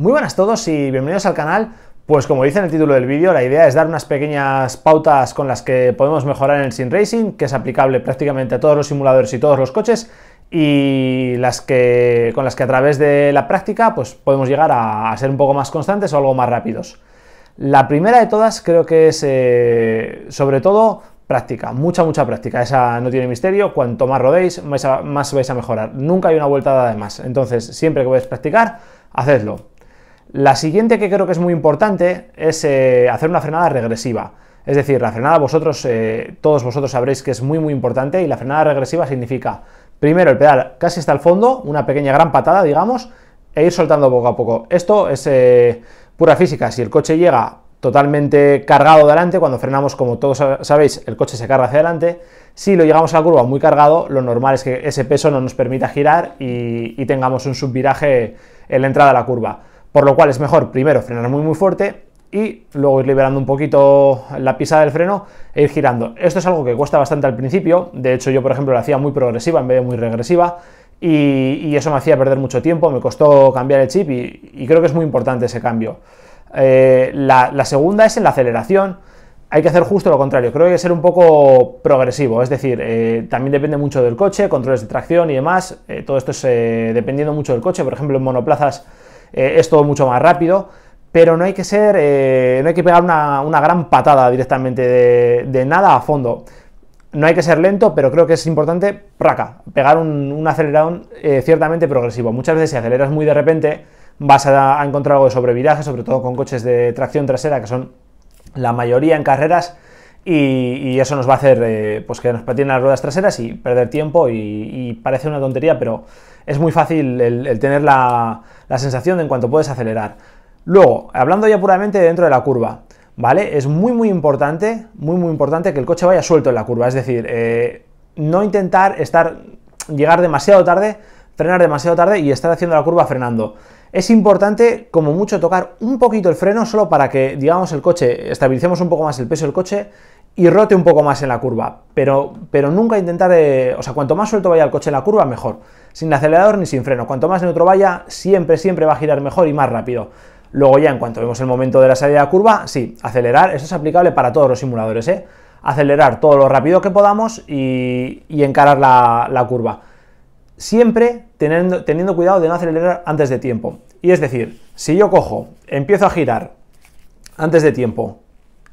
Muy buenas a todos y bienvenidos al canal. Pues como dice en el título del vídeo, la idea es dar unas pequeñas pautas con las que podemos mejorar en el Sim Racing, que es aplicable prácticamente a todos los simuladores y todos los coches, y las que, con las que a través de la práctica pues, podemos llegar a, ser un poco más constantes o algo más rápidos. La primera de todas creo que es, eh, sobre todo, práctica, mucha, mucha práctica. Esa no tiene misterio. Cuanto más rodéis, más, vais a mejorar. Nunca hay una vuelta de más. Entonces, siempre que podéis practicar, hacedlo. La siguiente que creo que es muy importante es eh, hacer una frenada regresiva. Es decir, la frenada vosotros, eh, todos vosotros sabréis que es muy muy importante y la frenada regresiva significa, primero, el pedal casi hasta el fondo, una pequeña gran patada, digamos, e ir soltando poco a poco. Esto es eh, pura física, si el coche llega totalmente cargado delante, cuando frenamos, como todos sabéis, el coche se carga hacia adelante, si lo llegamos a la curva muy cargado, lo normal es que ese peso no nos permita girar y tengamos un subviraje en la entrada a la curva. Por lo cual es mejor primero frenar muy muy fuerte y luego ir liberando un poquito la pisada del freno e ir girando. Esto es algo que cuesta bastante al principio, de hecho yo por ejemplo la hacía muy progresiva en vez de muy regresiva y, eso me hacía perder mucho tiempo, me costó cambiar el chip y, creo que es muy importante ese cambio. Eh, la, segunda es en la aceleración, hay que hacer justo lo contrario, creo que hay que ser un poco progresivo, es decir, eh, también depende mucho del coche, controles de tracción y demás, eh, todo esto es dependiendo mucho del coche, por ejemplo en monoplazas eh, es todo mucho más rápido, pero no hay que ser, eh, no hay que pegar una, gran patada directamente de, nada a fondo. No hay que ser lento, pero creo que es importante, acá pegar un, un eh, ciertamente progresivo. Muchas veces si aceleras muy de repente vas a encontrar algo de sobreviraje, sobre todo con coches de tracción trasera, que son la mayoría en carreras, y, eso nos va a hacer eh, pues que nos patinen las ruedas traseras y perder tiempo y, parece una tontería, pero es muy fácil el, tener la, sensación de en cuanto puedes acelerar. Luego, hablando ya puramente dentro de la curva, ¿vale? Es muy muy importante, muy muy importante que el coche vaya suelto en la curva, es decir, eh, no intentar estar, llegar demasiado tarde, frenar demasiado tarde y estar haciendo la curva frenando. Es importante, como mucho, tocar un poquito el freno solo para que, digamos, el coche, estabilicemos un poco más el peso del coche y rote un poco más en la curva, pero, pero nunca intentar, eh, o sea, cuanto más suelto vaya el coche en la curva, mejor, sin acelerador ni sin freno, cuanto más neutro vaya, siempre, siempre va a girar mejor y más rápido. Luego ya, en cuanto vemos el momento de la salida de la curva, sí, acelerar, eso es aplicable para todos los simuladores, ¿eh? acelerar todo lo rápido que podamos y, encarar la, curva. Siempre teniendo, teniendo cuidado de no acelerar antes de tiempo. Y es decir, si yo cojo, empiezo a girar antes de tiempo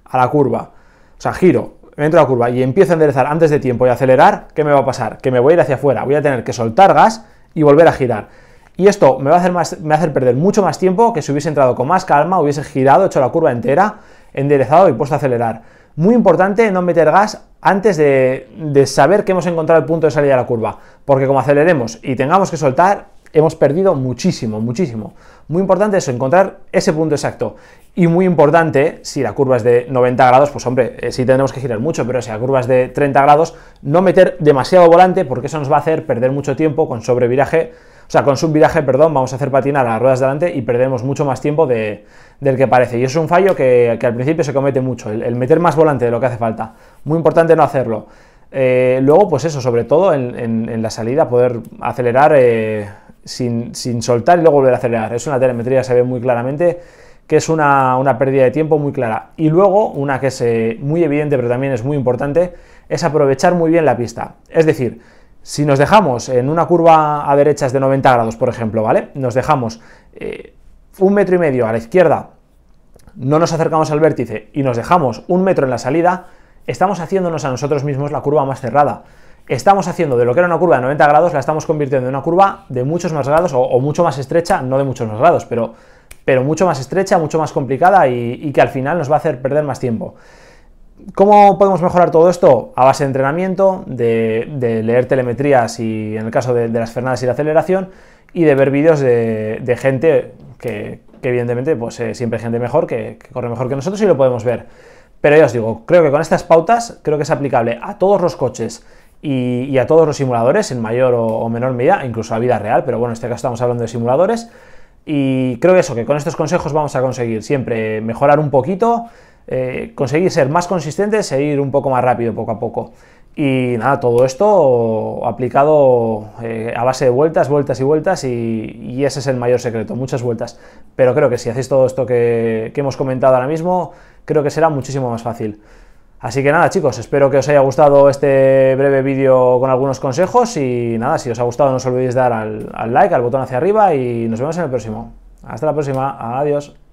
a la curva, o sea, giro, entro a la curva y empiezo a enderezar antes de tiempo y acelerar, ¿qué me va a pasar? Que me voy a ir hacia afuera, voy a tener que soltar gas y volver a girar. Y esto me va, a hacer me perder mucho más tiempo que si hubiese entrado con más calma, hubiese girado, hecho la curva entera, enderezado y puesto a acelerar. Muy importante no meter gas antes de, de saber que hemos encontrado el punto de salida de la curva, porque como aceleremos y tengamos que soltar, hemos perdido muchísimo, muchísimo. Muy importante eso, encontrar ese punto exacto. Y muy importante, si la curva es de 90 grados, pues hombre, eh, sí tenemos que girar mucho, pero si la curva es de 30 grados, no meter demasiado volante porque eso nos va a hacer perder mucho tiempo con sobreviraje, o sea, con subviraje, perdón, vamos a hacer patinar a las ruedas delante y perdemos mucho más tiempo del que parece. Y eso es un fallo que, al principio se comete mucho, el, meter más volante de lo que hace falta. Muy importante no hacerlo. Eh, luego, pues eso, sobre todo en, la salida, poder acelerar eh, sin, soltar y luego volver a acelerar. Es una telemetría, se ve muy claramente que es una, pérdida de tiempo muy clara. Y luego, una que es muy evidente, pero también es muy importante, es aprovechar muy bien la pista. Es decir, si nos dejamos en una curva a derechas de 90 grados, por ejemplo, ¿vale? Nos dejamos eh, un metro y medio a la izquierda, no nos acercamos al vértice y nos dejamos un metro en la salida, estamos haciéndonos a nosotros mismos la curva más cerrada estamos haciendo de lo que era una curva de 90 grados, la estamos convirtiendo en una curva de muchos más grados o, mucho más estrecha, no de muchos más grados, pero, pero mucho más estrecha, mucho más complicada y, que al final nos va a hacer perder más tiempo. ¿Cómo podemos mejorar todo esto? A base de entrenamiento, de, leer telemetrías y en el caso de, las fernadas y la aceleración y de ver vídeos de, gente que, evidentemente pues eh, siempre hay gente mejor que, que corre mejor que nosotros y lo podemos ver. Pero ya os digo, creo que con estas pautas creo que es aplicable a todos los coches y, a todos los simuladores en mayor o, menor medida, incluso a vida real, pero bueno, en este caso estamos hablando de simuladores. Y creo que eso, que con estos consejos vamos a conseguir siempre mejorar un poquito, eh, conseguir ser más consistentes e ir un poco más rápido poco a poco. Y nada, todo esto aplicado eh, a base de vueltas, vueltas y vueltas, y, ese es el mayor secreto, muchas vueltas. Pero creo que si hacéis todo esto que hemos comentado ahora mismo, creo que será muchísimo más fácil. Así que nada chicos, espero que os haya gustado este breve vídeo con algunos consejos y nada, si os ha gustado no os olvidéis dar al, al like, al botón hacia arriba y nos vemos en el próximo. Hasta la próxima, adiós.